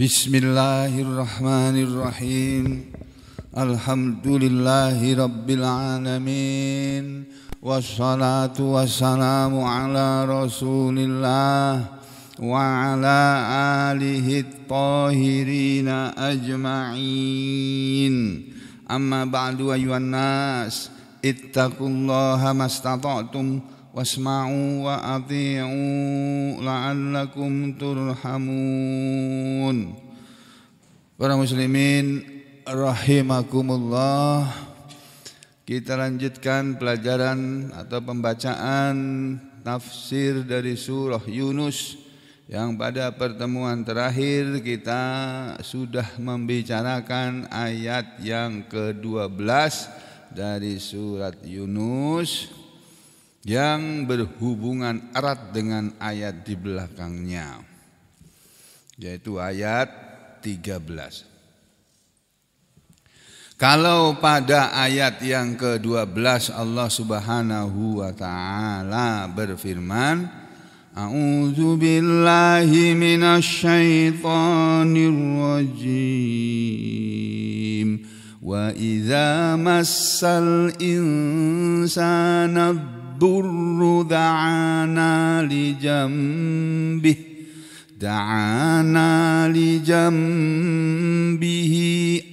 بسم الله الرحمن الرحيم الحمد لله رب العالمين والصلاة والسلام على رسول الله وعلى آله الطاهرين أجمعين أما بعد أيها الناس اتقوا الله ما استطعتم واسمعوا وأطيعوا لعلكم ترحمون Para muslimin rahimakumullah Kita lanjutkan pelajaran atau pembacaan tafsir dari surah Yunus yang pada pertemuan terakhir kita sudah membicarakan ayat yang ke-12 dari surat Yunus yang berhubungan erat dengan ayat di belakangnya yaitu ayat 13. Kalau pada ayat yang ke-12 Allah Subhanahu wa taala berfirman A'udzu billahi minasyaitonir rajim wa idza massal insana الدر دعانا لجنبه دعانا لجنبه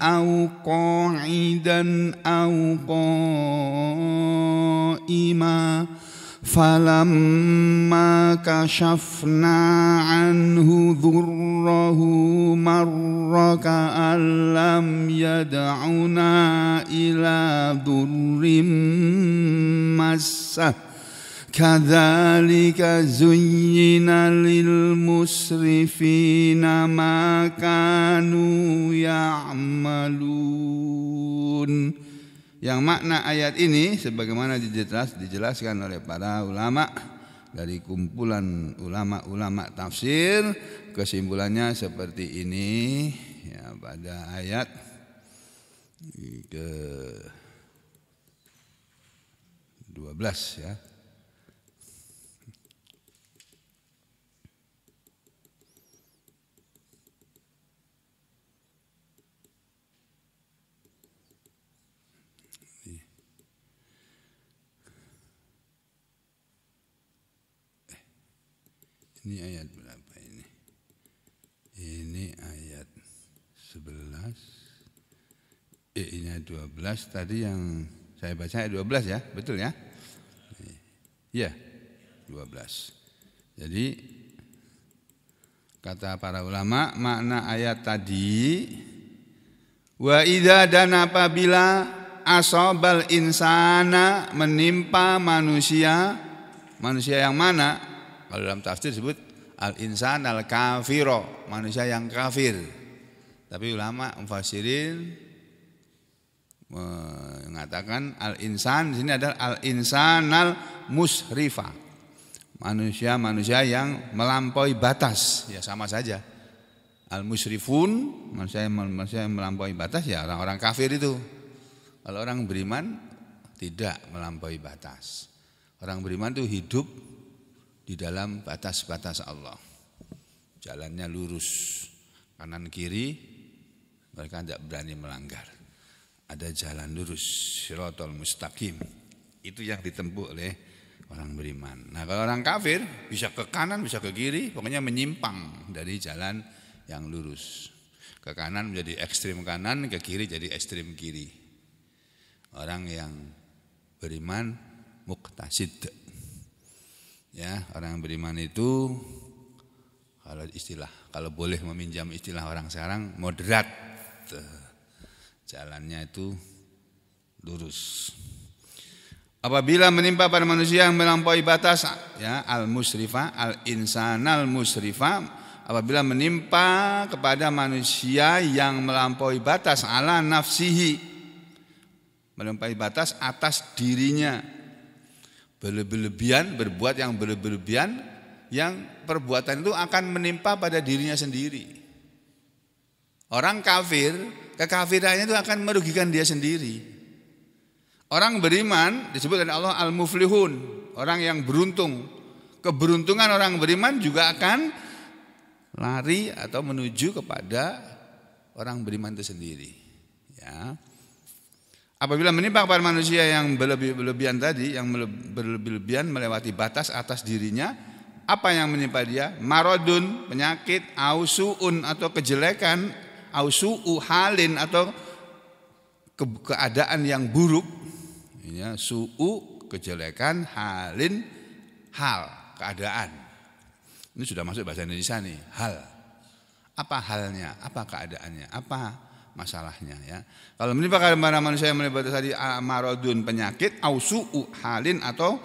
أو قاعدا أو قائما فلما كشفنا عنه ضره مر كأن لم يدعنا إلى ضر مسه كذلك زين للمسرفين ما كانوا يعملون Yang makna ayat ini sebagaimana dijelaskan oleh para ulama dari kumpulan ulama-ulama tafsir kesimpulannya seperti ini ya pada ayat ke 12 ya. Ini ayat berapa ini? Ini ayat 11. Eh, ini ayat 12 tadi yang saya baca ayat 12 ya, betul ya? Iya, 12. Jadi kata para ulama makna ayat tadi wa idza dan apabila asobal insana menimpa manusia manusia yang mana kalau dalam tafsir disebut al-insan al-kafiro, manusia yang kafir. Tapi ulama mufasirin mengatakan al-insan di sini adalah al insan al musrifa. Manusia-manusia yang melampaui batas, ya sama saja. Al-musrifun, manusia yang, manusia yang melampaui batas ya orang-orang kafir itu. Kalau orang beriman tidak melampaui batas. Orang beriman itu hidup di dalam batas-batas Allah. Jalannya lurus, kanan kiri mereka tidak berani melanggar. Ada jalan lurus, sirotol mustaqim. Itu yang ditempuh oleh orang beriman. Nah kalau orang kafir bisa ke kanan, bisa ke kiri, pokoknya menyimpang dari jalan yang lurus. Ke kanan menjadi ekstrim kanan, ke kiri jadi ekstrim kiri. Orang yang beriman muktasid Ya, orang yang beriman itu kalau istilah, kalau boleh meminjam istilah orang sekarang moderat. Jalannya itu lurus. Apabila menimpa pada manusia yang melampaui batas ya al musrifa al insan al musrifa apabila menimpa kepada manusia yang melampaui batas ala nafsihi melampaui batas atas dirinya berlebihan berbuat yang berlebihan yang perbuatan itu akan menimpa pada dirinya sendiri. Orang kafir, kekafirannya itu akan merugikan dia sendiri. Orang beriman disebut oleh Allah al-muflihun, orang yang beruntung. Keberuntungan orang beriman juga akan lari atau menuju kepada orang beriman itu sendiri. Ya. Apabila menimpa kepada manusia yang berlebihan tadi, yang berlebihan melewati batas atas dirinya, apa yang menimpa dia? Marodun, penyakit, ausuun atau kejelekan, ausuu halin atau ke keadaan yang buruk. Ya, suu kejelekan, halin hal, keadaan. Ini sudah masuk bahasa Indonesia nih, hal. Apa halnya? Apa keadaannya? Apa masalahnya ya. Kalau menimpa kepada manusia yang menimpa tadi maradun penyakit ausu'u halin atau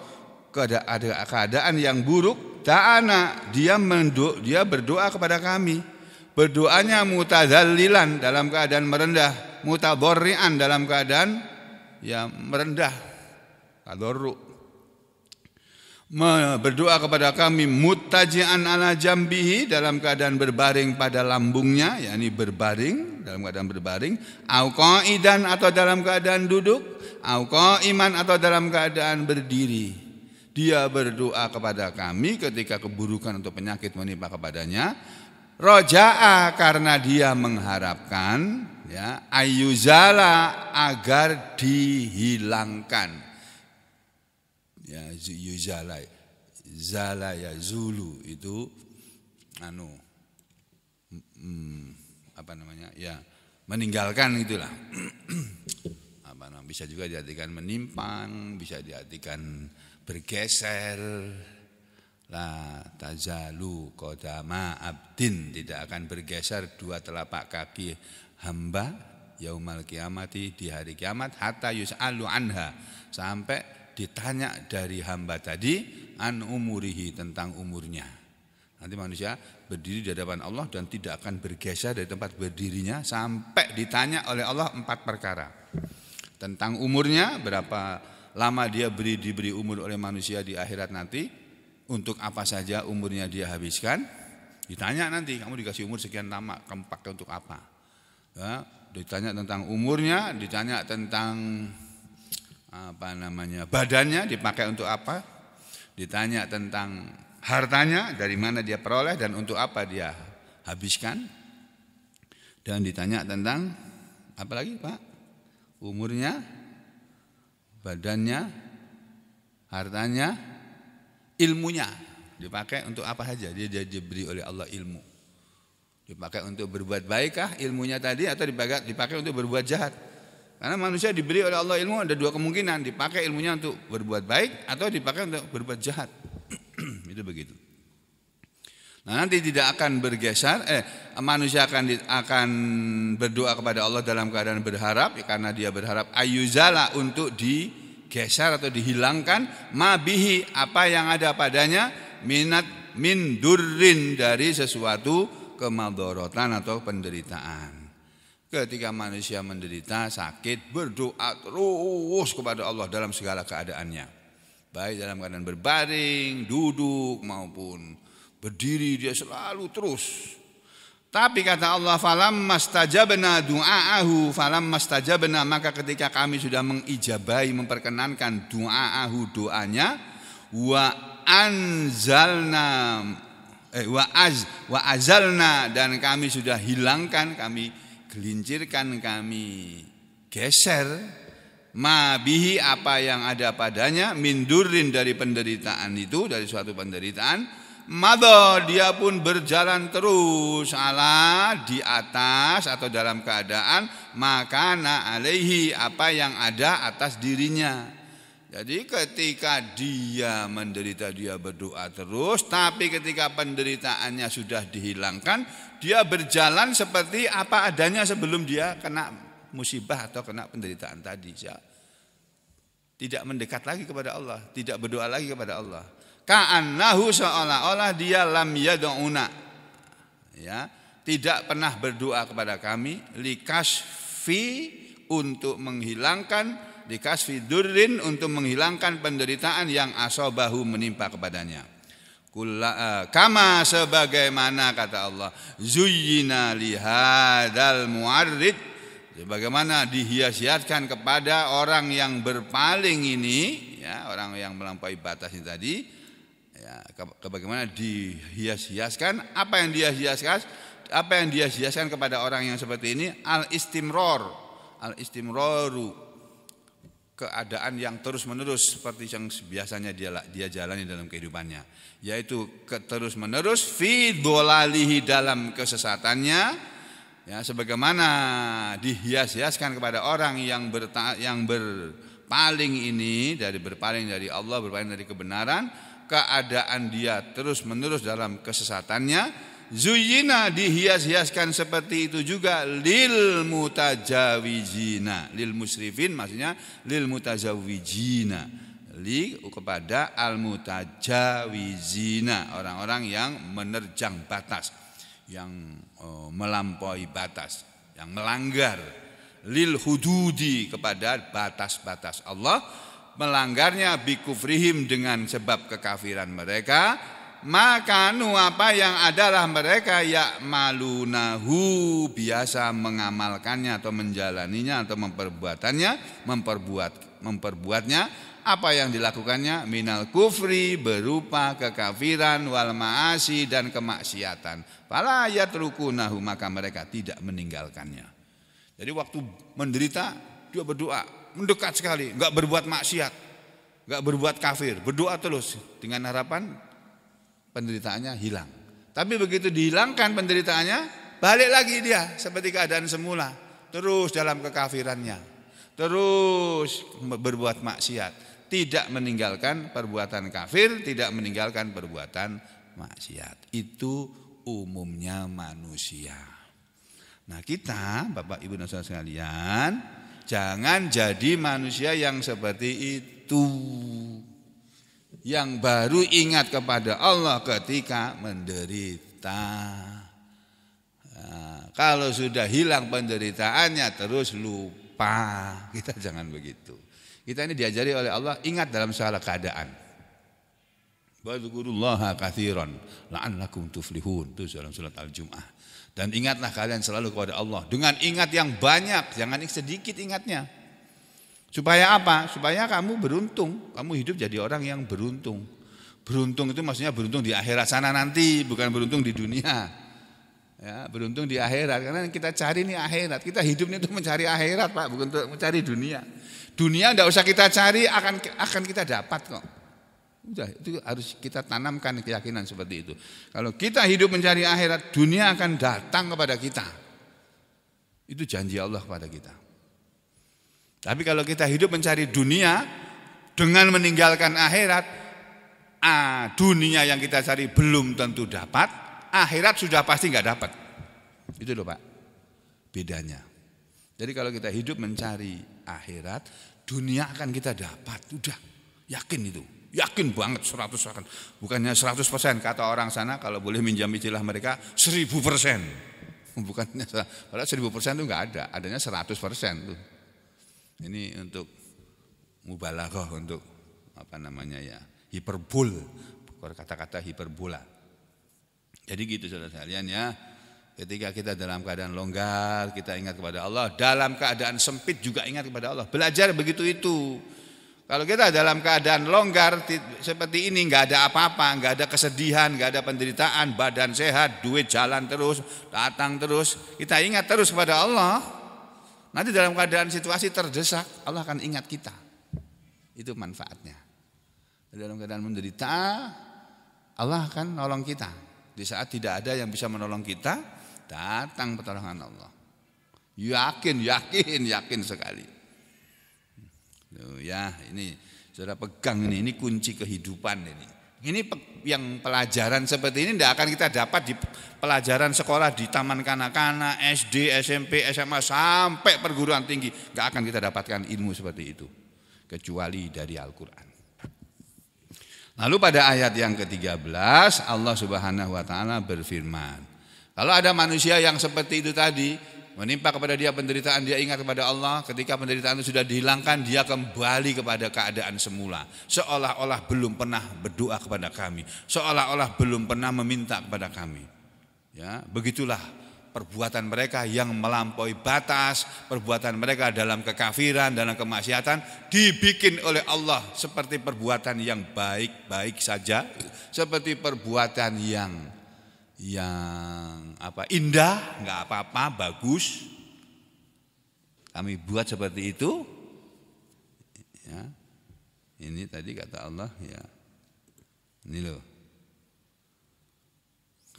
keadaan, keadaan yang buruk ta'ana dia menduk dia berdoa kepada kami. Berdoanya mutazallilan dalam keadaan merendah, mutadorrian dalam keadaan ya merendah. Tadarru berdoa kepada kami mutajian ala jambihi dalam keadaan berbaring pada lambungnya yakni berbaring dalam keadaan berbaring auqaidan atau dalam keadaan duduk auqaiman atau dalam keadaan berdiri dia berdoa kepada kami ketika keburukan atau penyakit menimpa kepadanya roja'a karena dia mengharapkan ya ayuzala agar dihilangkan yuzalai zala zulu itu anu hmm, apa namanya ya meninggalkan itulah apa namanya bisa juga diartikan menimpang, bisa diartikan bergeser la tazalu kodama abdin tidak akan bergeser dua telapak kaki hamba yaumal kiamati di hari kiamat hatta yus'alu anha sampai ditanya dari hamba tadi an umurihi tentang umurnya. Nanti manusia berdiri di hadapan Allah dan tidak akan bergeser dari tempat berdirinya sampai ditanya oleh Allah empat perkara. Tentang umurnya, berapa lama dia beri diberi umur oleh manusia di akhirat nanti, untuk apa saja umurnya dia habiskan, ditanya nanti kamu dikasih umur sekian lama, kamu pakai untuk apa? Ya, ditanya tentang umurnya, ditanya tentang apa namanya badannya dipakai untuk apa? Ditanya tentang hartanya dari mana dia peroleh dan untuk apa dia habiskan? Dan ditanya tentang apa lagi Pak? Umurnya, badannya, hartanya, ilmunya dipakai untuk apa saja? Dia, dia diberi oleh Allah ilmu. Dipakai untuk berbuat baikkah ilmunya tadi atau dipakai, dipakai untuk berbuat jahat? Karena manusia diberi oleh Allah ilmu ada dua kemungkinan, dipakai ilmunya untuk berbuat baik atau dipakai untuk berbuat jahat. itu begitu. Nah, nanti tidak akan bergeser eh manusia akan akan berdoa kepada Allah dalam keadaan berharap ya, karena dia berharap ayuzala untuk digeser atau dihilangkan mabihi apa yang ada padanya minat min durrin dari sesuatu kemadorotan atau penderitaan. Ketika manusia menderita, sakit, berdoa terus kepada Allah dalam segala keadaannya. Baik dalam keadaan berbaring, duduk maupun berdiri dia selalu terus. Tapi kata Allah falam mastajabna du'aahu falam mastajabna maka ketika kami sudah mengijabai memperkenankan du'aahu doanya wa anzalna eh, wa az wa azalna dan kami sudah hilangkan kami gelincirkan kami geser mabihi apa yang ada padanya mindurin dari penderitaan itu dari suatu penderitaan Mado dia pun berjalan terus ala di atas atau dalam keadaan makana alaihi apa yang ada atas dirinya. Jadi ketika dia menderita dia berdoa terus tapi ketika penderitaannya sudah dihilangkan dia berjalan seperti apa adanya sebelum dia kena musibah atau kena penderitaan tadi. Tidak mendekat lagi kepada Allah, tidak berdoa lagi kepada Allah. Kaan Ka'annahu seolah-olah dia lam yad'una. Ya, tidak pernah berdoa kepada kami likasfi untuk menghilangkan likasfi durin untuk menghilangkan penderitaan yang asobahu menimpa kepadanya. Kula, eh, kama sebagaimana kata Allah zuyyina lihadal muarrid sebagaimana dihias-hiaskan kepada orang yang berpaling ini ya orang yang melampaui batas ini tadi ya ke, ke bagaimana dihias-hiaskan apa yang dihias-hiaskan apa yang dihias-hiaskan kepada orang yang seperti ini al istimror al istimroru keadaan yang terus-menerus seperti yang biasanya dia dia jalani dalam kehidupannya yaitu terus-menerus fidolalihi dalam kesesatannya ya sebagaimana dihias-hiaskan kepada orang yang berta, yang berpaling ini dari berpaling dari Allah berpaling dari kebenaran keadaan dia terus-menerus dalam kesesatannya Zuyina dihias-hiaskan seperti itu juga lil mutajawijina, lil musrifin maksudnya lil mutajawijina, li kepada al mutajawijina, orang-orang yang menerjang batas, yang e, melampaui batas, yang melanggar lil hududi kepada batas-batas Allah melanggarnya bikufrihim dengan sebab kekafiran mereka maka nu apa yang adalah mereka ya malunahu biasa mengamalkannya atau menjalaninya atau memperbuatannya memperbuat memperbuatnya apa yang dilakukannya minal kufri berupa kekafiran wal maasi dan kemaksiatan fala yatrukunahu maka mereka tidak meninggalkannya jadi waktu menderita dia berdoa mendekat sekali nggak berbuat maksiat nggak berbuat kafir berdoa terus dengan harapan penderitaannya hilang. Tapi begitu dihilangkan penderitaannya, balik lagi dia seperti keadaan semula, terus dalam kekafirannya, terus berbuat maksiat, tidak meninggalkan perbuatan kafir, tidak meninggalkan perbuatan maksiat. Itu umumnya manusia. Nah, kita Bapak Ibu dan Saudara sekalian, jangan jadi manusia yang seperti itu yang baru ingat kepada Allah ketika menderita. Nah, kalau sudah hilang penderitaannya terus lupa. Kita jangan begitu. Kita ini diajari oleh Allah ingat dalam segala keadaan. Wadzukurullaha katsiran la'allakum tuflihun. Itu dalam surat Al-Jum'ah. Dan ingatlah kalian selalu kepada Allah dengan ingat yang banyak, jangan sedikit ingatnya. Supaya apa? Supaya kamu beruntung, kamu hidup jadi orang yang beruntung. Beruntung itu maksudnya beruntung di akhirat sana nanti, bukan beruntung di dunia. Ya, beruntung di akhirat karena kita cari nih akhirat. Kita hidupnya itu mencari akhirat, Pak, bukan untuk mencari dunia. Dunia tidak usah kita cari akan akan kita dapat kok. Udah, itu harus kita tanamkan keyakinan seperti itu. Kalau kita hidup mencari akhirat, dunia akan datang kepada kita. Itu janji Allah kepada kita. Tapi kalau kita hidup mencari dunia dengan meninggalkan akhirat, ah, dunia yang kita cari belum tentu dapat, akhirat sudah pasti nggak dapat. Itu loh Pak, bedanya. Jadi kalau kita hidup mencari akhirat, dunia akan kita dapat. Udah, yakin itu. Yakin banget 100 akan. Bukannya 100 persen, kata orang sana kalau boleh minjam istilah mereka 1000 persen. Bukannya, padahal 1000 persen itu nggak ada, adanya 100 persen tuh. Ini untuk mubalaghah untuk apa namanya ya, hiperbol, kata-kata hiperbola. Jadi gitu saudara sekalian ya. Ketika kita dalam keadaan longgar, kita ingat kepada Allah. Dalam keadaan sempit juga ingat kepada Allah. Belajar begitu itu. Kalau kita dalam keadaan longgar seperti ini, nggak ada apa-apa, nggak ada kesedihan, nggak ada penderitaan, badan sehat, duit jalan terus, datang terus. Kita ingat terus kepada Allah. Nanti dalam keadaan situasi terdesak, Allah akan ingat kita. Itu manfaatnya. Dalam keadaan menderita, Allah akan nolong kita. Di saat tidak ada yang bisa menolong kita, datang pertolongan Allah. Yakin, yakin, yakin sekali. Tuh, ya, ini saudara pegang ini, ini kunci kehidupan ini. Ini yang pelajaran seperti ini tidak akan kita dapat di pelajaran sekolah di taman kanak-kanak, SD, SMP, SMA sampai perguruan tinggi. Tidak akan kita dapatkan ilmu seperti itu kecuali dari Al-Qur'an. Lalu pada ayat yang ke-13 Allah Subhanahu wa taala berfirman, kalau ada manusia yang seperti itu tadi, menimpa kepada dia penderitaan dia ingat kepada Allah ketika penderitaan itu sudah dihilangkan dia kembali kepada keadaan semula seolah-olah belum pernah berdoa kepada kami seolah-olah belum pernah meminta kepada kami ya begitulah perbuatan mereka yang melampaui batas perbuatan mereka dalam kekafiran dalam kemaksiatan dibikin oleh Allah seperti perbuatan yang baik-baik saja seperti perbuatan yang yang apa indah, nggak apa-apa, bagus. Kami buat seperti itu. Ya. Ini tadi kata Allah ya. Ini loh.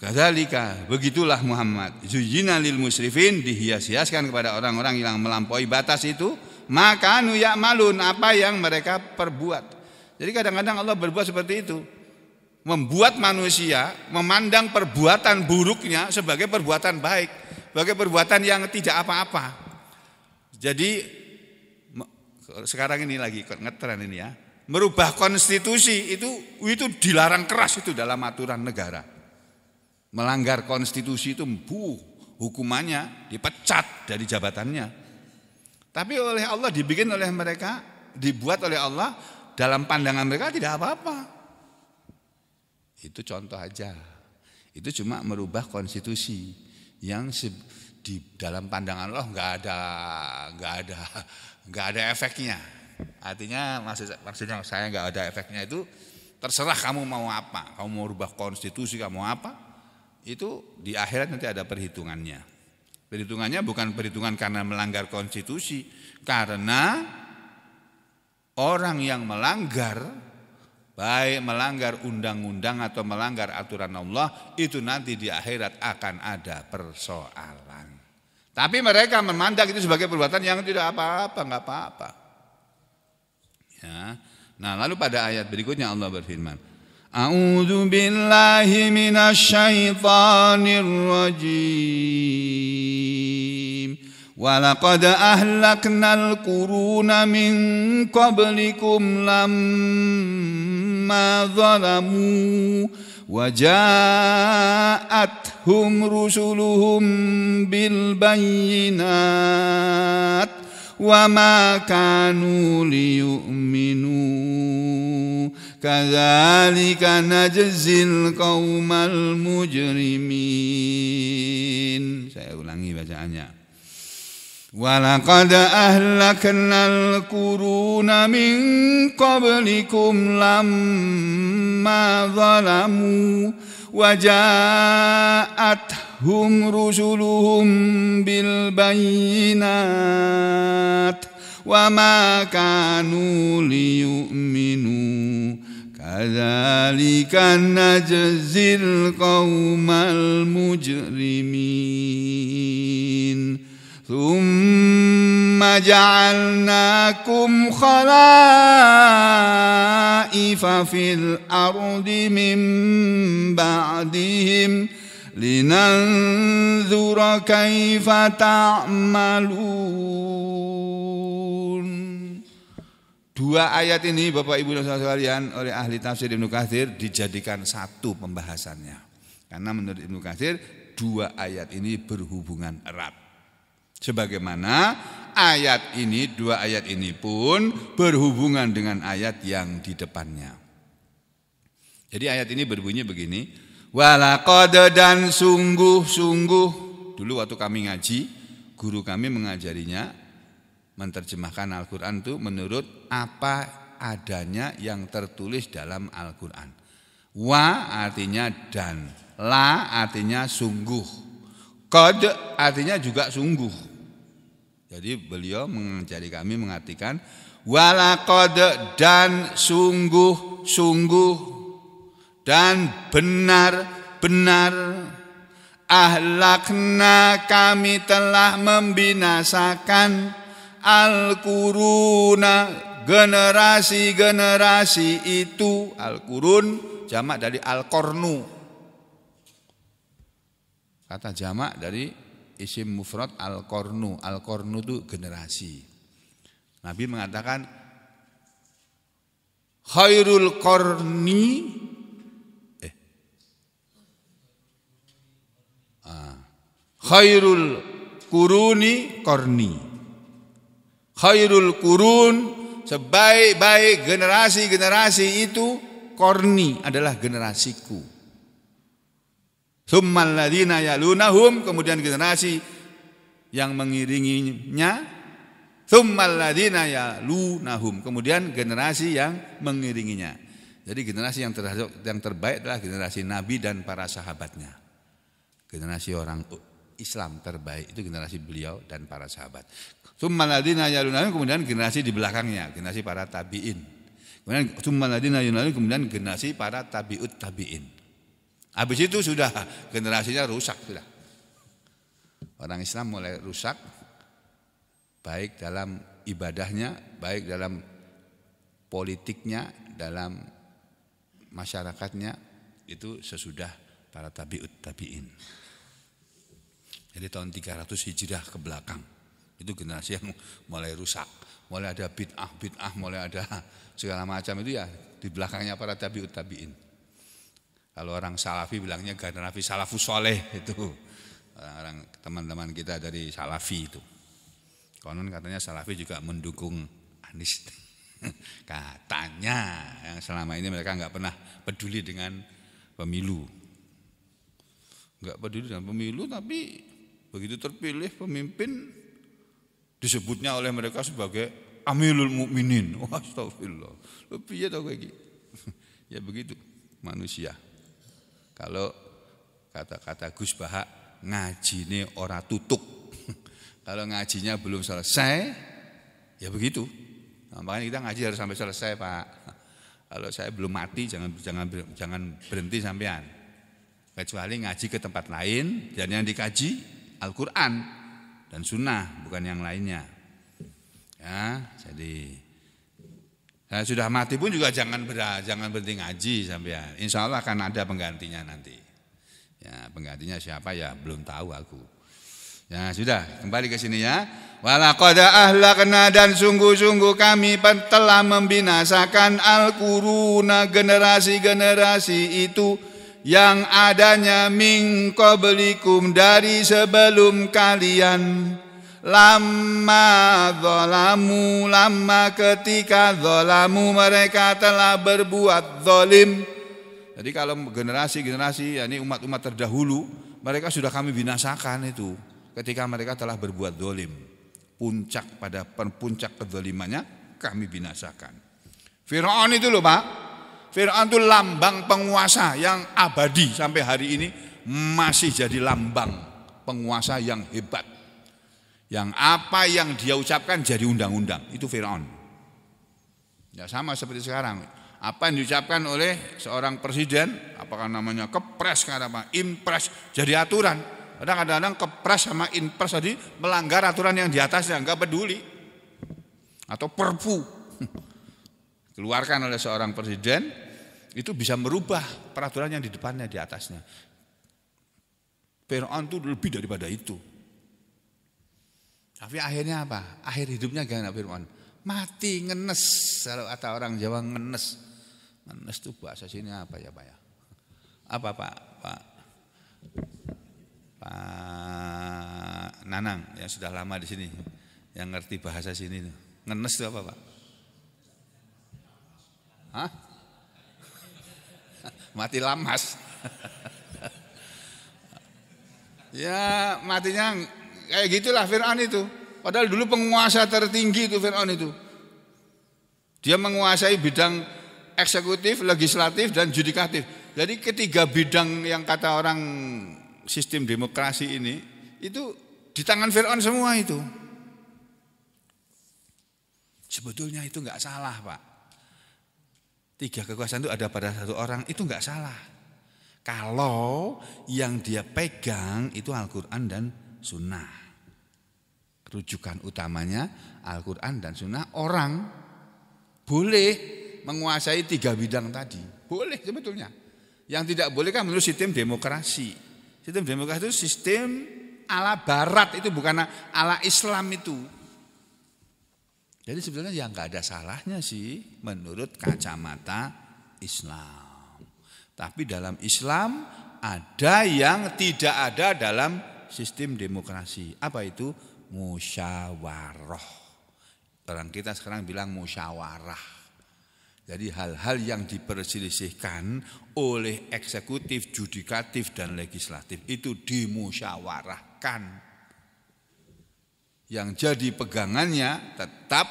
Kadalika, begitulah Muhammad. Zujina lil musrifin dihias-hiaskan kepada orang-orang yang melampaui batas itu, maka nu malun apa yang mereka perbuat. Jadi kadang-kadang Allah berbuat seperti itu membuat manusia memandang perbuatan buruknya sebagai perbuatan baik, sebagai perbuatan yang tidak apa-apa. Jadi sekarang ini lagi ngetren ini ya. Merubah konstitusi itu itu dilarang keras itu dalam aturan negara. Melanggar konstitusi itu bu, hukumannya dipecat dari jabatannya. Tapi oleh Allah dibikin oleh mereka, dibuat oleh Allah dalam pandangan mereka tidak apa-apa. Itu contoh aja. Itu cuma merubah konstitusi yang di dalam pandangan Allah nggak ada nggak ada nggak ada efeknya. Artinya maksud, maksudnya saya nggak ada efeknya itu terserah kamu mau apa, kamu mau rubah konstitusi, kamu mau apa, itu di akhirat nanti ada perhitungannya. Perhitungannya bukan perhitungan karena melanggar konstitusi, karena orang yang melanggar baik melanggar undang-undang atau melanggar aturan Allah, itu nanti di akhirat akan ada persoalan. Tapi mereka memandang itu sebagai perbuatan yang tidak apa-apa, nggak apa-apa. Ya. Nah, lalu pada ayat berikutnya Allah berfirman, "A'udzu billahi minasyaitonir rajim." ولقد أهلكنا القرون من قبلكم لما ما ظلموا وجاءتهم رسلهم بالبينات وما كانوا ليؤمنوا كذلك نجزي القوم المجرمين saya ulangi bacaannya ولقد أهلكنا القرون من قبلكم لما ظلموا وجاءتهم رسلهم بالبينات وما كانوا ليؤمنوا كذلك نجزي القوم المجرمين ثم جعلناكم خلائف في الارض من بعدهم لننذر كيف تعملون Dua ayat ini Bapak Ibu dan saudara sekalian oleh ahli tafsir Ibnu Katsir dijadikan satu pembahasannya. Karena menurut Ibnu Katsir dua ayat ini berhubungan erat. Sebagaimana ayat ini, dua ayat ini pun berhubungan dengan ayat yang di depannya. Jadi ayat ini berbunyi begini, walakode dan sungguh-sungguh. Dulu waktu kami ngaji, guru kami mengajarinya menerjemahkan Al-Quran itu menurut apa adanya yang tertulis dalam Al-Quran. Wa artinya dan, la artinya sungguh, kode artinya juga sungguh. Jadi beliau mengajari kami mengartikan walakod dan sungguh-sungguh dan benar-benar ahlakna kami telah membinasakan al-kuruna generasi-generasi itu al Qurun jamak dari al Qornu kata jamak dari isim mufrad al kornu, al kornu itu generasi. Nabi mengatakan khairul kurni, eh ah. khairul kuruni korni, Khairul kurun sebaik-baik generasi-generasi itu korni adalah generasiku. Summal ladzina yalunahum kemudian generasi yang mengiringinya summal ladzina yalunahum kemudian generasi yang mengiringinya. Jadi generasi yang terbaik, yang terbaik adalah generasi nabi dan para sahabatnya. Generasi orang Islam terbaik itu generasi beliau dan para sahabat. Summal ladzina yalunahum kemudian generasi di belakangnya, generasi para tabi'in. Kemudian summaladina yalunahum kemudian generasi para tabi'ut tabi'in. Habis itu sudah generasinya rusak sudah. Orang Islam mulai rusak baik dalam ibadahnya, baik dalam politiknya, dalam masyarakatnya itu sesudah para tabiut tabiin. Jadi tahun 300 hijrah ke belakang itu generasi yang mulai rusak, mulai ada bid'ah, bid'ah, mulai ada segala macam itu ya di belakangnya para tabiut tabiin. Kalau orang salafi bilangnya generasi salafus soleh itu. orang teman-teman kita dari salafi itu. Konon katanya salafi juga mendukung Anies. Katanya yang selama ini mereka nggak pernah peduli dengan pemilu. Nggak peduli dengan pemilu tapi begitu terpilih pemimpin disebutnya oleh mereka sebagai amilul mukminin. Astagfirullah. Lebih ya tau kayak gitu. Ya begitu manusia. Kalau kata-kata Gus Bahak ngajine ora tutup. Kalau ngajinya belum selesai, ya begitu. Nah, makanya kita ngaji harus sampai selesai, Pak. Kalau saya belum mati jangan jangan jangan berhenti sampean. Kecuali ngaji ke tempat lain dan yang dikaji Al-Qur'an dan sunnah bukan yang lainnya. Ya, jadi Ya, sudah mati pun juga jangan ber, jangan berhenti ngaji ya. Insya Allah akan ada penggantinya nanti. Ya, penggantinya siapa ya belum tahu aku. Ya sudah kembali ke sini ya. Walakoda kena dan sungguh-sungguh kami telah membinasakan al-kuruna generasi-generasi itu yang adanya mingko belikum dari sebelum kalian Lama zolamu Lama ketika zolamu mereka telah berbuat zolim Jadi kalau generasi-generasi ya ini umat-umat terdahulu Mereka sudah kami binasakan itu Ketika mereka telah berbuat zolim Puncak pada puncak kezolimannya kami binasakan Fir'aun itu loh pak Fir'aun itu lambang penguasa yang abadi sampai hari ini Masih jadi lambang penguasa yang hebat yang apa yang dia ucapkan jadi undang-undang. Itu Fir'aun. Ya sama seperti sekarang. Apa yang diucapkan oleh seorang presiden, apakah namanya kepres, apa, impres, jadi aturan. Kadang-kadang kepres sama impres tadi melanggar aturan yang di atasnya, enggak peduli. Atau perpu, keluarkan oleh seorang presiden, itu bisa merubah peraturan yang di depannya, di atasnya. Fir'aun itu lebih daripada itu. Tapi akhirnya apa? Akhir hidupnya gimana Firman? Mati, ngenes. Kalau kata orang Jawa ngenes. Ngenes itu bahasa sini apa ya Pak ya? Apa Pak? Pak Pak Nanang yang sudah lama di sini, yang ngerti bahasa sini itu. Ngenes itu apa Pak? Hah? Mati lamas. ya matinya Kayak gitulah Fir'aun itu. Padahal dulu penguasa tertinggi itu Fir'aun itu. Dia menguasai bidang eksekutif, legislatif, dan judikatif. Jadi ketiga bidang yang kata orang sistem demokrasi ini, itu di tangan Fir'aun semua itu. Sebetulnya itu nggak salah Pak. Tiga kekuasaan itu ada pada satu orang, itu nggak salah. Kalau yang dia pegang itu Al-Quran dan Sunnah rujukan utamanya Al-Quran dan Sunnah, orang boleh menguasai tiga bidang tadi. Boleh sebetulnya. Yang tidak boleh kan menurut sistem demokrasi. Sistem demokrasi itu sistem ala barat itu bukan ala Islam itu. Jadi sebetulnya yang nggak ada salahnya sih menurut kacamata Islam. Tapi dalam Islam ada yang tidak ada dalam sistem demokrasi. Apa itu? musyawarah. Orang kita sekarang bilang musyawarah. Jadi hal-hal yang diperselisihkan oleh eksekutif, judikatif, dan legislatif itu dimusyawarahkan. Yang jadi pegangannya tetap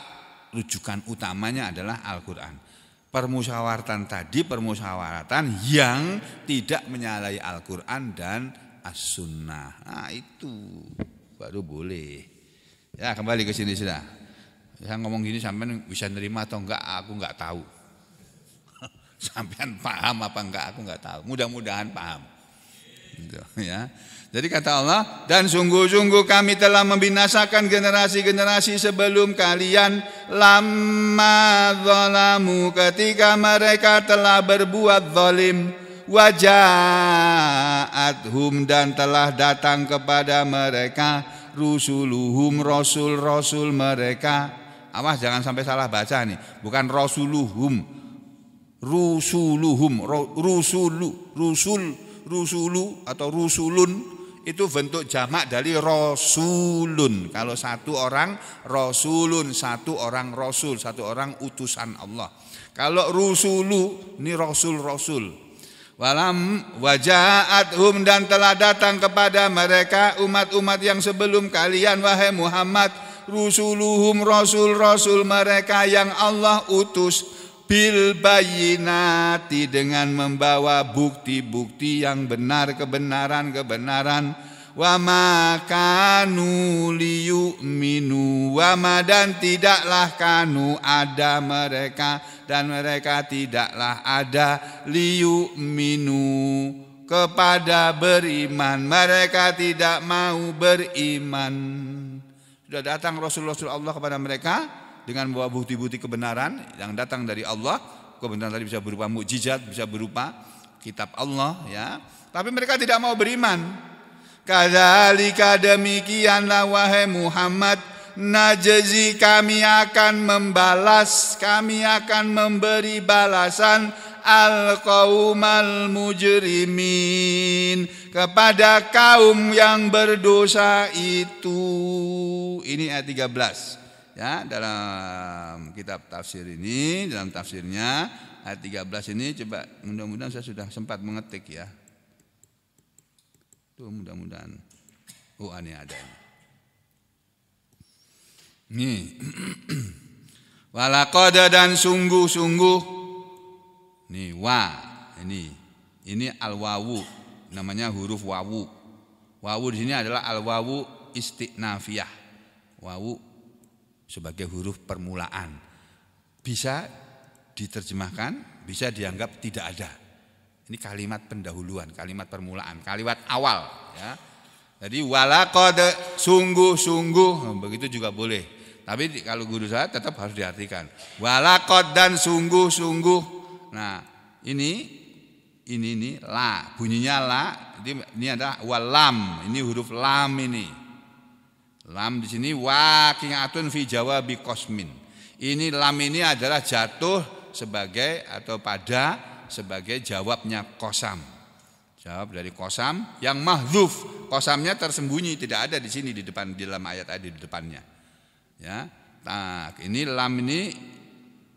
rujukan utamanya adalah Al-Quran permusyawaratan tadi permusyawaratan yang tidak menyalahi Al-Quran dan As-Sunnah. Nah, itu baru boleh. Ya kembali ke sini sudah. Saya ngomong gini sampean bisa nerima atau enggak aku enggak tahu. sampean paham apa enggak aku enggak tahu. Mudah-mudahan paham. Gitu, ya. Jadi kata Allah, dan sungguh-sungguh kami telah membinasakan generasi-generasi sebelum kalian lama zalamu ketika mereka telah berbuat zalim wajaat hum dan telah datang kepada mereka rusuluhum rasul-rasul mereka. Awas jangan sampai salah baca nih. Bukan rasuluhum. Rusuluhum, rusulu, rusul, rusulu atau rusulun itu bentuk jamak dari rasulun. Kalau satu orang rasulun, satu orang rasul, satu orang utusan Allah. Kalau rusulu ini rasul-rasul. Walam wajahathum dan telah datang kepada mereka umat-umat yang sebelum kalian wahai Muhammad rusuluhum rasul-rasul mereka yang Allah utus bil bayinati dengan membawa bukti-bukti yang benar kebenaran-kebenaran wa makanu liyu'minu wa madan tidaklah kanu ada mereka dan mereka tidaklah ada liu minu kepada beriman mereka tidak mau beriman sudah datang Rasulullah Allah kepada mereka dengan membawa bukti-bukti kebenaran yang datang dari Allah kebenaran tadi bisa berupa mukjizat bisa berupa kitab Allah ya tapi mereka tidak mau beriman kadzalika demikianlah wahai Muhammad najazi kami akan membalas kami akan memberi balasan al qaumal mujrimin kepada kaum yang berdosa itu ini ayat 13 ya dalam kitab tafsir ini dalam tafsirnya ayat 13 ini coba mudah-mudahan saya sudah sempat mengetik ya tuh mudah-mudahan oh ini ada ini Nih. Walakoda dan sungguh-sungguh. Nih wa ini ini al wawu namanya huruf wawu. Wawu di sini adalah al wawu istiqnafiyah, Wawu sebagai huruf permulaan. Bisa diterjemahkan, bisa dianggap tidak ada. Ini kalimat pendahuluan, kalimat permulaan, kalimat awal ya. Jadi walakode sungguh-sungguh oh, begitu juga boleh. Tapi kalau guru saya tetap harus diartikan. Walakot dan sungguh-sungguh. Nah, ini ini ini la, bunyinya la. Ini, ini ada walam. Ini huruf lam ini. Lam di sini atun fi bi kosmin. Ini lam ini adalah jatuh sebagai atau pada sebagai jawabnya kosam. Jawab dari kosam yang mahzuf. Kosamnya tersembunyi, tidak ada di sini di depan di dalam ayat tadi di depannya. Ya, tak ini lam ini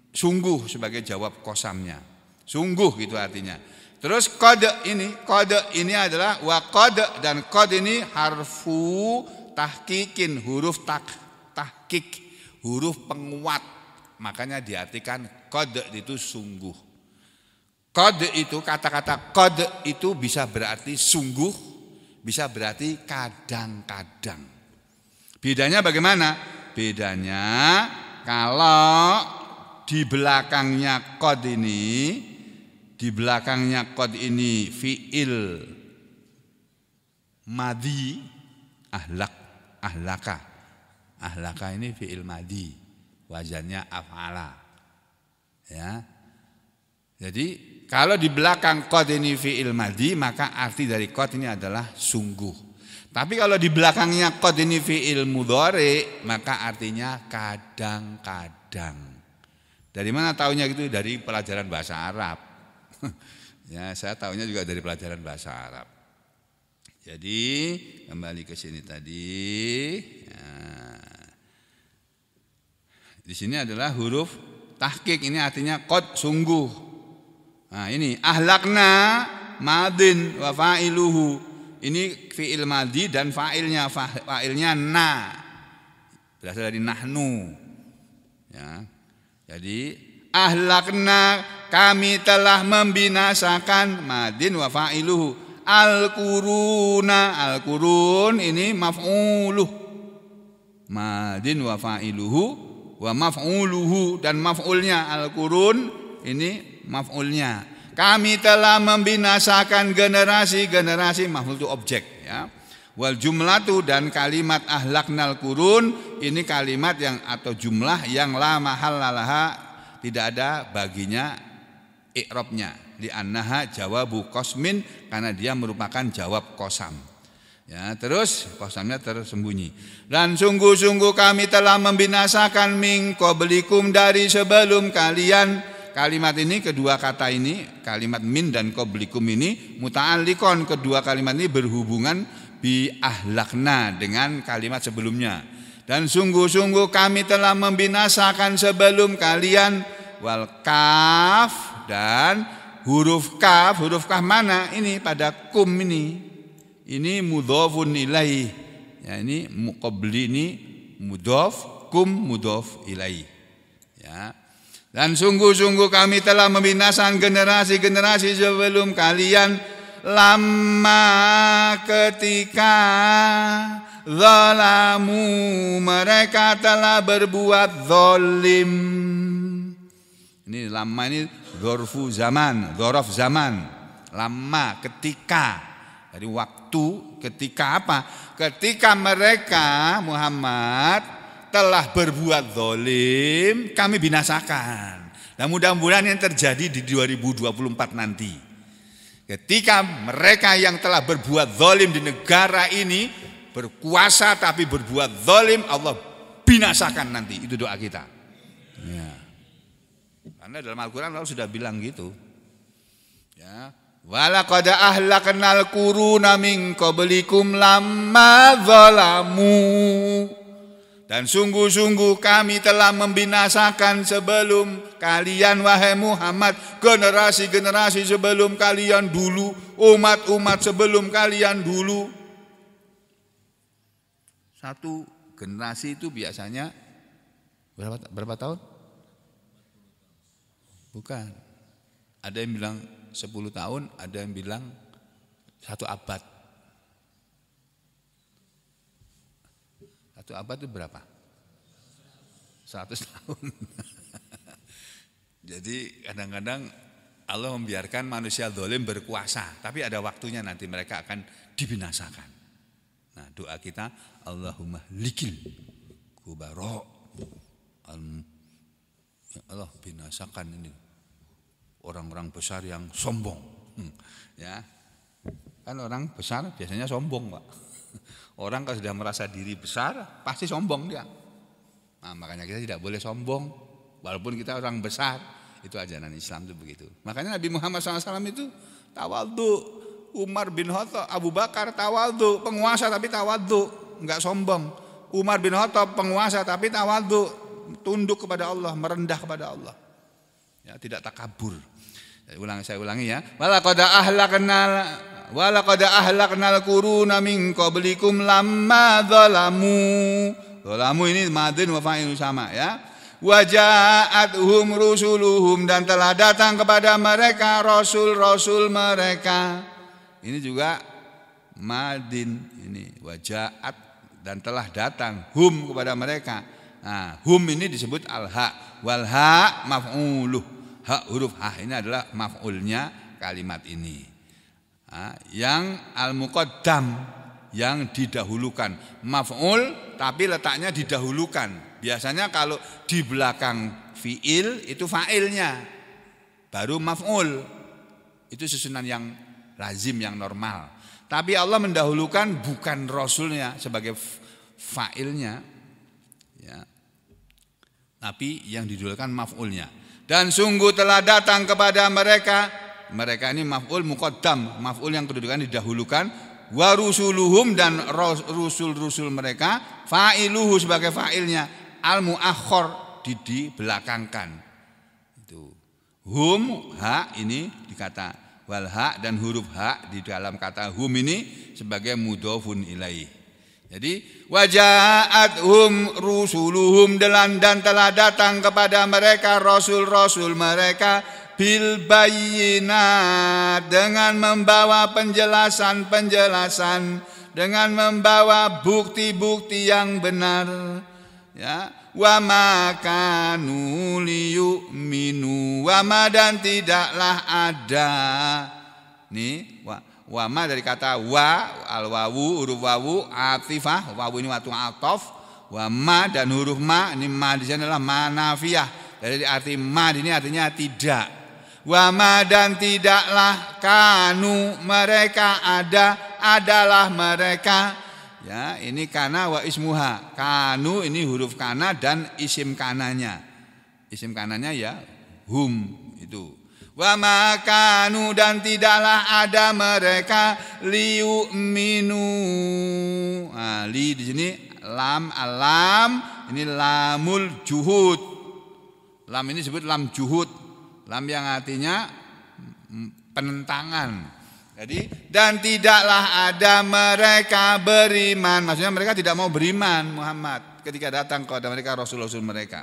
sungguh sebagai jawab kosamnya. Sungguh gitu artinya. Terus kode ini, kode ini adalah wa kode dan kode ini harfu tahkikin huruf tak tahkik huruf penguat. Makanya diartikan kode itu sungguh. Kode itu kata-kata kode itu bisa berarti sungguh, bisa berarti kadang-kadang. Bedanya bagaimana? Bedanya kalau di belakangnya kod ini di belakangnya kod ini fiil madi ahlak ahlaka ahlaka ini fiil madi wajannya afala ya jadi kalau di belakang kod ini fi'il madi, maka arti dari kod ini adalah sungguh. Tapi kalau di belakangnya kot ini fi'il mudhari, maka artinya kadang-kadang. Dari mana taunya gitu? Dari pelajaran bahasa Arab. ya, saya taunya juga dari pelajaran bahasa Arab. Jadi kembali ke sini tadi. Ya. Di sini adalah huruf tahkik ini artinya kot sungguh. Nah, ini ahlakna madin wafailuhu ini fiil madi dan fa'ilnya fa'ilnya na. Berasal dari nahnu. Ya. Jadi ahlakna kami telah membinasakan madin wa fa'iluhu al-quruna al-qurun ini maf'uluh madin wa fa'iluhu wa maf'uluhu dan maf'ulnya al-qurun ini maf'ulnya kami telah membinasakan generasi-generasi makhluk itu objek ya. Wal tuh dan kalimat ahlak ahlaknal kurun ini kalimat yang atau jumlah yang la lalaha tidak ada baginya i'rabnya di annaha jawabu kosmin karena dia merupakan jawab kosam. Ya, terus kosamnya tersembunyi. Dan sungguh-sungguh kami telah membinasakan mingko belikum dari sebelum kalian kalimat ini kedua kata ini kalimat min dan koblikum ini muta'alikon kedua kalimat ini berhubungan bi ahlakna dengan kalimat sebelumnya dan sungguh-sungguh kami telah membinasakan sebelum kalian wal kaf dan huruf kaf huruf kaf mana ini pada kum ini ini mudhofun ilai ya ini muqabli ini mudhof kum mudhof ilai ya dan sungguh-sungguh kami telah membinasakan generasi-generasi sebelum kalian lama ketika zalamu mereka telah berbuat zolim. Ini lama ini gorfu zaman, gorof zaman. Lama ketika dari waktu ketika apa? Ketika mereka Muhammad telah berbuat zolim, kami binasakan. Dan nah, mudah-mudahan yang terjadi di 2024 nanti. Ketika mereka yang telah berbuat zolim di negara ini berkuasa tapi berbuat zolim, Allah binasakan nanti. Itu doa kita. Ya. Karena dalam Al-Quran Allah sudah bilang gitu. Ya. Walaqad ahlakanal quruna min qablikum lamma zalamu. Dan sungguh-sungguh kami telah membinasakan sebelum kalian wahai Muhammad Generasi-generasi sebelum kalian dulu Umat-umat sebelum kalian dulu Satu generasi itu biasanya berapa, berapa tahun? Bukan Ada yang bilang 10 tahun, ada yang bilang satu abad Satu abad itu berapa? 100 tahun. Jadi kadang-kadang Allah membiarkan manusia dolim berkuasa, tapi ada waktunya nanti mereka akan dibinasakan. Nah doa kita Allahumma likil kubaro ya Allah binasakan ini orang-orang besar yang sombong. Hmm, ya kan orang besar biasanya sombong pak. Orang kalau sudah merasa diri besar, pasti sombong dia. Nah, makanya kita tidak boleh sombong, walaupun kita orang besar. Itu ajaran Islam itu begitu. Makanya Nabi Muhammad SAW itu tawadu, Umar bin Khattab, Abu Bakar tawadu, penguasa tapi tawadu, nggak sombong. Umar bin Khattab penguasa tapi tawadu, tunduk kepada Allah, merendah kepada Allah. Ya, tidak takabur. Saya ulangi, saya ulangi ya. Wala qad ahlakna walaqad ahlaknal quruna min qablikum lamma zalamu zalamu ini madin wa fa'il sama ya wajaatuhum rusuluhum dan telah datang kepada mereka rasul-rasul mereka ini juga madin ini wajaat dan telah datang hum kepada mereka nah, hum ini disebut alha walha maf'uluh ha huruf ha ini adalah maf'ulnya kalimat ini yang al-muqaddam yang didahulukan maf'ul tapi letaknya didahulukan biasanya kalau di belakang fi'il itu fa'ilnya baru maf'ul itu susunan yang lazim yang normal tapi Allah mendahulukan bukan rasulnya sebagai fa'ilnya ya tapi yang didahulukan maf'ulnya dan sungguh telah datang kepada mereka mereka ini maf'ul muqaddam, maf'ul yang kedudukan didahulukan wa rusuluhum dan rusul-rusul mereka fa'iluhu sebagai fa'ilnya al muakhir di belakangkan Itu. Hum ha ini dikata wal ha dan huruf ha di dalam kata hum ini sebagai mudhofun ilaih. Jadi wajahat hum rusuluhum dan dan telah datang kepada mereka rasul-rasul mereka bil bayina dengan membawa penjelasan-penjelasan dengan membawa bukti-bukti yang benar ya wa maka minu wama dan tidaklah ada nih wa wama dari kata wa al wawu huruf wawu atifah wawu ini waktu atof wama dan huruf ma ini ma di sana adalah manafiyah dari arti ma ini artinya tidak Wama dan tidaklah kanu mereka ada adalah mereka ya ini karena wa ismuha kanu ini huruf kana dan isim kananya isim kananya ya hum itu Wama kanu dan tidaklah ada mereka liu minu nah, li di sini lam alam ini lamul juhud lam ini disebut lam juhud Lam yang artinya mm, penentangan. Jadi dan tidaklah ada mereka beriman. Maksudnya mereka tidak mau beriman Muhammad ketika datang kepada mereka rasul-rasul mereka.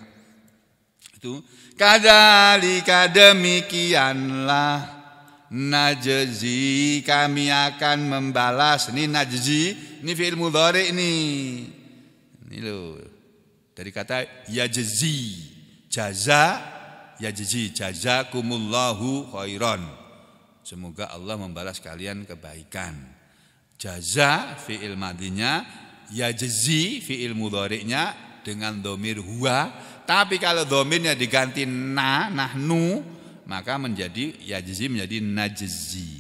Itu kadalika demikianlah najzi kami akan membalas. Ini najzi, ini fi'il mudhari ini. Ini loh. Dari kata yajzi, jaza yajzi jazakumullahu khairan. Semoga Allah membalas kalian kebaikan. Jaza fi'il madinya, yajzi fi'il mudhari'nya dengan domir huwa. Tapi kalau domirnya diganti na, nahnu, maka menjadi yajzi menjadi najzi.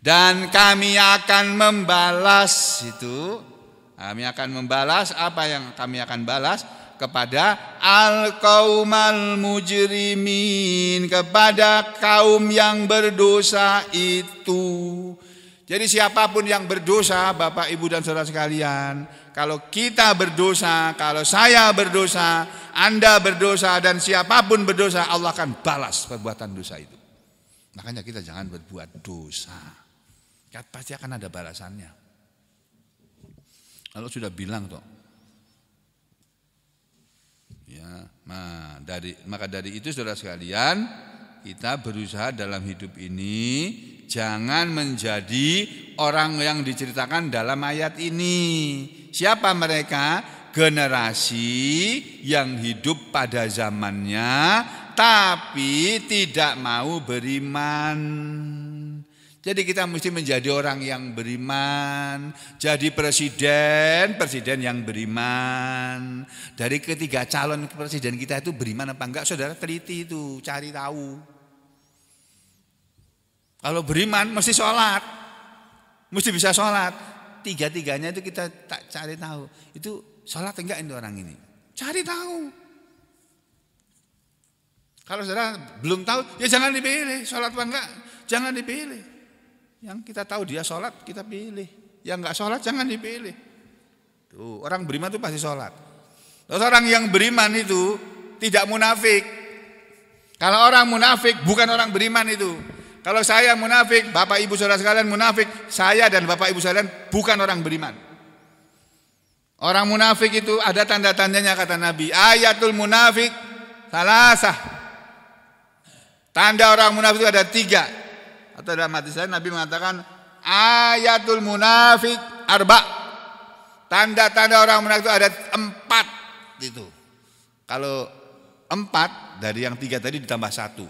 Dan kami akan membalas itu kami akan membalas apa yang kami akan balas kepada al-qaumal mujrimin kepada kaum yang berdosa itu. Jadi siapapun yang berdosa Bapak Ibu dan Saudara sekalian, kalau kita berdosa, kalau saya berdosa, Anda berdosa dan siapapun berdosa Allah akan balas perbuatan dosa itu. Makanya kita jangan berbuat dosa. Pasti akan ada balasannya. Kalau sudah bilang toh, Ya, nah, dari maka dari itu saudara sekalian, kita berusaha dalam hidup ini jangan menjadi orang yang diceritakan dalam ayat ini. Siapa mereka? Generasi yang hidup pada zamannya tapi tidak mau beriman. Jadi kita mesti menjadi orang yang beriman, jadi presiden, presiden yang beriman. Dari ketiga calon presiden kita itu beriman apa enggak, saudara teliti itu, cari tahu. Kalau beriman mesti sholat, mesti bisa sholat. Tiga-tiganya itu kita tak cari tahu. Itu sholat enggak itu orang ini, cari tahu. Kalau saudara belum tahu, ya jangan dipilih, sholat apa enggak, jangan dipilih. Yang kita tahu dia sholat kita pilih. Yang nggak sholat jangan dipilih. Tuh orang beriman itu pasti sholat. Terus orang yang beriman itu tidak munafik. Kalau orang munafik bukan orang beriman itu. Kalau saya munafik, bapak ibu saudara sekalian munafik, saya dan bapak ibu sekalian bukan orang beriman. Orang munafik itu ada tanda-tandanya kata Nabi. Ayatul munafik salah sah. Tanda orang munafik itu ada tiga atau dalam hadis lain Nabi mengatakan ayatul munafik arba. Tanda-tanda orang munafik itu ada empat itu. Kalau empat dari yang tiga tadi ditambah satu.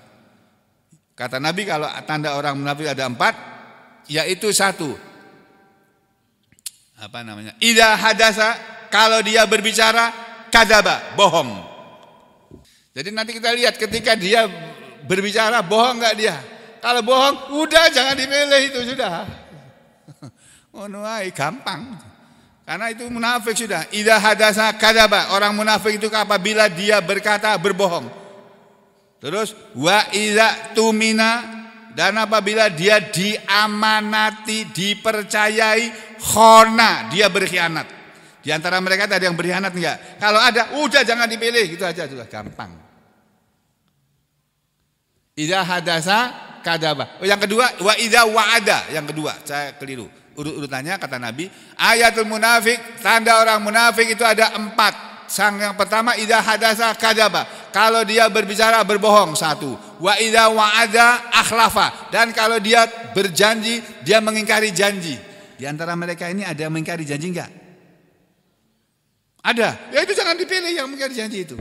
Kata Nabi kalau tanda orang munafik ada empat, yaitu satu. Apa namanya? Ida hadasa, kalau dia berbicara, kadaba, bohong. Jadi nanti kita lihat ketika dia berbicara, bohong nggak dia? Kalau bohong, udah jangan dipilih itu sudah. Oh nuai, gampang. Karena itu munafik sudah. Ida hadasa kadzaba. Orang munafik itu apabila dia berkata berbohong. Terus wa ida tumina dan apabila dia diamanati, dipercayai khona, dia berkhianat. Di antara mereka ada yang berkhianat enggak? Kalau ada, udah jangan dipilih, gitu aja sudah gampang. Idza hadasa kadaba. Oh, yang kedua wa idza wa'ada, yang kedua saya keliru. Urut-urutannya kata Nabi, ayatul munafik, tanda orang munafik itu ada empat. Sang yang pertama idza hadasa kadaba. Kalau dia berbicara berbohong satu. Wa idza wa'ada akhlafa. Dan kalau dia berjanji, dia mengingkari janji. Di antara mereka ini ada yang mengingkari janji enggak? Ada. Ya itu jangan dipilih yang mengingkari janji itu.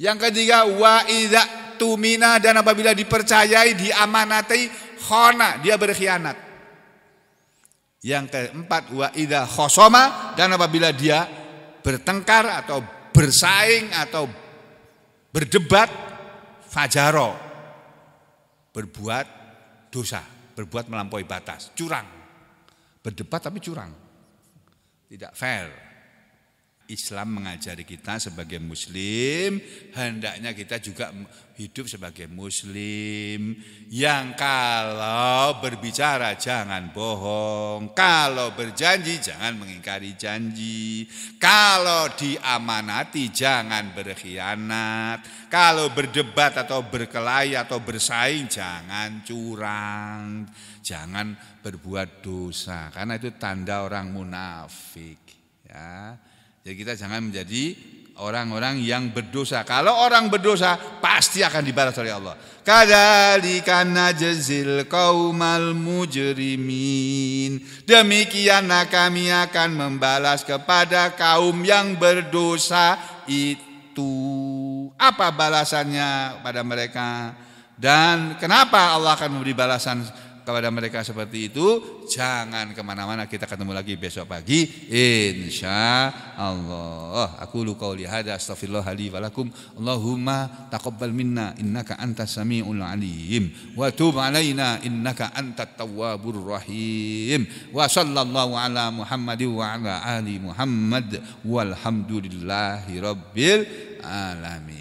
Yang ketiga wa idza tumina dan apabila dipercayai diamanati, khona dia berkhianat yang keempat wa ida khosoma dan apabila dia bertengkar atau bersaing atau berdebat fajaro berbuat dosa berbuat melampaui batas curang berdebat tapi curang tidak fair Islam mengajari kita sebagai muslim hendaknya kita juga hidup sebagai muslim yang kalau berbicara jangan bohong, kalau berjanji jangan mengingkari janji, kalau diamanati jangan berkhianat, kalau berdebat atau berkelahi atau bersaing jangan curang, jangan berbuat dosa karena itu tanda orang munafik ya. Jadi ya kita jangan menjadi orang-orang yang berdosa. Kalau orang berdosa pasti akan dibalas oleh Allah. Kadzalika najzil qaumal mujrimin. Demikianlah kami akan membalas kepada kaum yang berdosa itu. Apa balasannya pada mereka? Dan kenapa Allah akan memberi balasan kepada mereka seperti itu jangan kemana-mana kita ketemu lagi besok pagi insya Allah aku luka lihada astaghfirullah walakum Allahumma taqabbal minna innaka anta samiul alim wa tub alaina innaka antat tawabur rahim wa sallallahu ala Muhammad wa ala ali Muhammad walhamdulillahi rabbil alamin